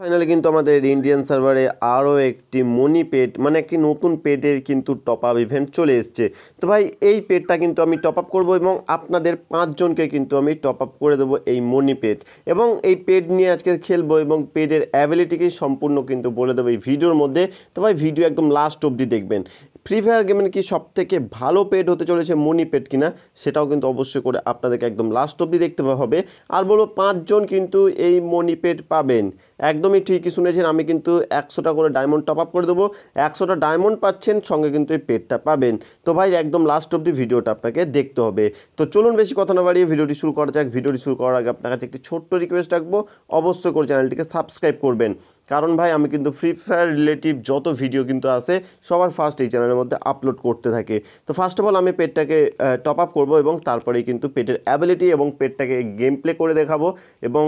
finally কিন্তু আমাদের Indian সার্ভারে আরও একটি মনি পেট মানে একটি নতুন পেটের কিন্তু টপ আপ ইভেন্ট চলে এসছে তো ভাই এই পেটটা কিন্তু আমি টপ আপ করবো এবং আপনাদের পাঁচজনকে কিন্তু আমি টপ আপ করে দেবো এই মনি পেট এবং এই পেট নিয়ে আজকে খেলবো এবং পেটের অ্যাবিলিটিকে সম্পূর্ণ কিন্তু বলে দেবো এই ভিডিওর মধ্যে তো ভাই ভিডিও একদম লাস্ট অবধি দেখবেন ফ্রি ফায়ার গেমের কি সব থেকে ভালো পেড হতে চলেছে মনি পেড কিনা সেটাও কিন্তু অবশ্যই করে আপনাদেরকে একদম লাস্ট অব্দি দেখতে হবে আর বলো পাঁচজন কিন্তু এই মনি পেড পাবেন একদমই ঠিকই শুনেছেন আমি কিন্তু একশোটা করে ডায়মন্ড টপ আপ করে দেবো একশোটা ডায়মন্ড পাচ্ছেন সঙ্গে কিন্তু এই পেডটা পাবেন তো ভাই একদম লাস্ট অব্দি ভিডিওটা আপনাকে দেখতে হবে তো চলুন বেশি কথা না বাড়িয়ে ভিডিওটি শুরু করা যাক ভিডিওটি শুরু করার আগে আপনার কাছে একটি ছোট্ট রিকোয়েস্ট রাখবো অবশ্যই করে চ্যানেলটিকে সাবস্ক্রাইব করবেন কারণ ভাই আমি কিন্তু ফ্রি ফায়ার রিলেটিভ যত ভিডিও কিন্তু আসে সবার ফার্স্ট এই চ্যানেলের মধ্যে আপলোড করতে থাকে তো ফার্স্ট অফ অল আমি পেটটাকে টপ আপ করবো এবং তারপরেই কিন্তু পেটের অ্যাবিলিটি এবং পেটটাকে গেম প্লে করে দেখাবো এবং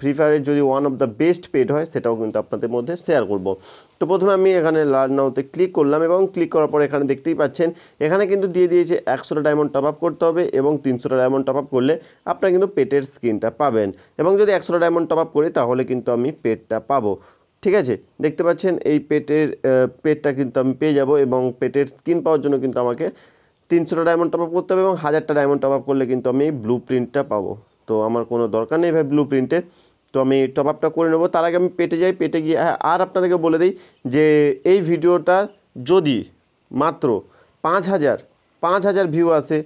ফ্রি ফায়ারের যদি one of the best paid হয় সেটাও কিন্তু আপনাদের মধ্যে শেয়ার করব তো প্রথমে আমি এখানে লার্ন নাওতে ক্লিক করলাম এবং ক্লিক করার পর এখানে দেখতেই পাচ্ছেন এখানে কিন্তু দিয়ে দিয়েছে একশোটা ডায়মন্ড টপ আপ করতে হবে এবং তিনশোটা ডায়মন্ড টপ আপ করলে আপনারা কিন্তু পেটের স্কিনটা পাবেন এবং যদি একশোটা ডায়মন্ড টপ আপ করি তাহলে কিন্তু আমি পেটটা পাবো ঠিক আছে দেখতে পাচ্ছেন এই পেটের পেটটা কিন্তু আমি পেয়ে যাব এবং পেটের স্কিন পাওয়ার জন্য কিন্তু আমাকে তিনশোটা ডায়মন্ড টপ আপ করতে হবে এবং হাজারটা ডায়মন্ড টপ আপ করলে কিন্তু আমি এই ব্লু প্রিন্টটা পাবো তো আমার কোনো দরকার নেই ভাই ব্লু প্রিন্টের তো আমি টপ আপটা করে নেবো তার আগে আমি পেটে যাই পেটে গিয়ে হ্যাঁ, আর আপনাদেরকে বলে দিই যে এই ভিডিওটা যদি মাত্র পাঁচ হাজার পাঁচ হাজার ভিউ আসে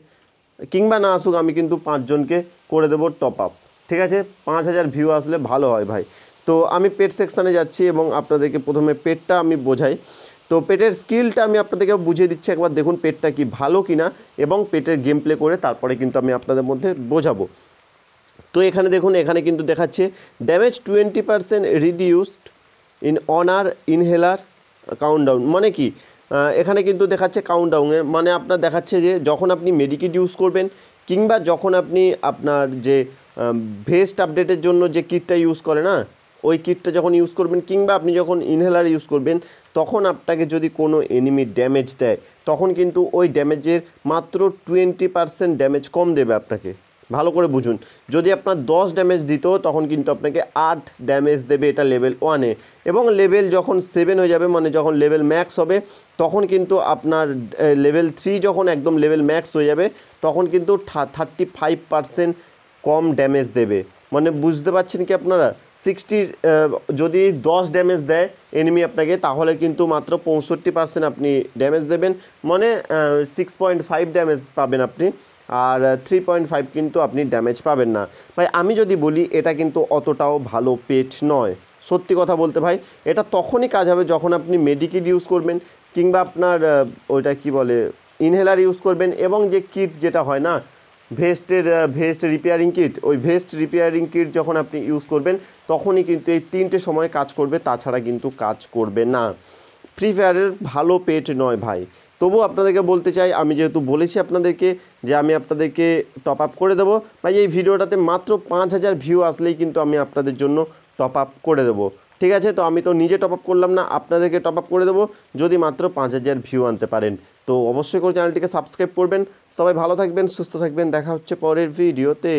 কিংবা না আসুক আমি কিন্তু পাঁচজনকে করে দেবো টপ আপ ঠিক আছে পাঁচ হাজার ভিউ আসলে ভালো হয় ভাই তো আমি পেট সেকশানে যাচ্ছি এবং আপনাদেরকে প্রথমে পেটটা আমি বোঝাই তো পেটের স্কিলটা আমি আপনাদেরকে বুঝিয়ে দিচ্ছি একবার দেখুন পেটটা কি ভালো কিনা এবং পেটের গেম প্লে করে তারপরে কিন্তু আমি আপনাদের মধ্যে বোঝাবো তো এখানে দেখুন এখানে কিন্তু দেখাচ্ছে damage twenty percent reduced in honour inhaler countdown মানে কি এখানে কিন্তু দেখাচ্ছে কাউন্টডাউনের মানে আপনার দেখাচ্ছে যে যখন আপনি মেডিকেট ইউজ করবেন কিংবা যখন আপনি আপনার যে ভেস্ট আপডেটের জন্য যে কিটটা ইউজ করে না ওই কিটটা যখন ইউজ করবেন কিংবা আপনি যখন ইনহেলার ইউজ করবেন তখন আপনাকে যদি কোনো এনিমি ড্যামেজ দেয় তখন কিন্তু ওই ড্যামেজের মাত্র টোয়েন্টি পারসেন্ট ড্যামেজ কম দেবে আপনাকে ভালো করে বুঝুন যদি আপনার দশ ড্যামেজ দিত তখন কিন্তু আপনাকে আট ড্যামেজ দেবে এটা লেভেল ওয়ানে এবং লেভেল যখন সেভেন হয়ে যাবে মানে যখন লেভেল ম্যাক্স হবে তখন কিন্তু আপনার লেভেল থ্রি যখন একদম লেভেল ম্যাক্স হয়ে যাবে তখন কিন্তু থার্টি ফাইভ পারসেন্ট কম ড্যামেজ দেবে মানে বুঝতে পারছেন কি আপনারা সিক্সটি যদি দশ ড্যামেজ দেয় এনিমি আপনাকে তাহলে কিন্তু মাত্র পঁয়ষট্টি পার্সেন্ট আপনি ড্যামেজ দেবেন মানে সিক্স পয়েন্ট ফাইভ ড্যামেজ পাবেন আপনি আর থ্রি পয়েন্ট ফাইভ কিন্তু আপনি ড্যামেজ পাবেন না ভাই আমি যদি বলি এটা কিন্তু অতটাও ভালো পেট নয় সত্যি কথা বলতে ভাই এটা তখনই কাজ হবে যখন আপনি মেডিকিট ইউজ করবেন কিংবা আপনার ওইটা কি বলে ইনহেলার ইউজ করবেন এবং যে কিট যেটা হয় না ভেস্টের ভেস্ট রিপেয়ারিং কিট ওই ভেস্ট রিপেয়ারিং কিট যখন আপনি ইউজ করবেন তখনই কিন্তু এই তিনটে সময় কাজ করবে তাছাড়া কিন্তু কাজ করবে না ফ্রি ফায়ারের ভালো পেট নয় ভাই তবু আপনাদেরকে বলতে চাই আমি যেহেতু বলেছি আপনাদেরকে যে আমি আপনাদেরকে টপ আপ করে দেবো ভাই এই ভিডিওটাতে মাত্র পাঁচ হাজার ভিউ আসলেই কিন্তু আমি আপনাদের জন্য টপ আপ করে দেবো ঠিক আছে তো আমি তো নিজে টপ আপ করলাম না আপনাদেরকে টপ আপ করে দেবো যদি মাত্র পাঁচ হাজার ভিউ আনতে পারেন তো অবশ্যই করে চ্যানেলটিকে সাবস্ক্রাইব করবেন সবাই ভালো থাকবেন সুস্থ থাকবেন দেখা হচ্ছে পরের ভিডিওতে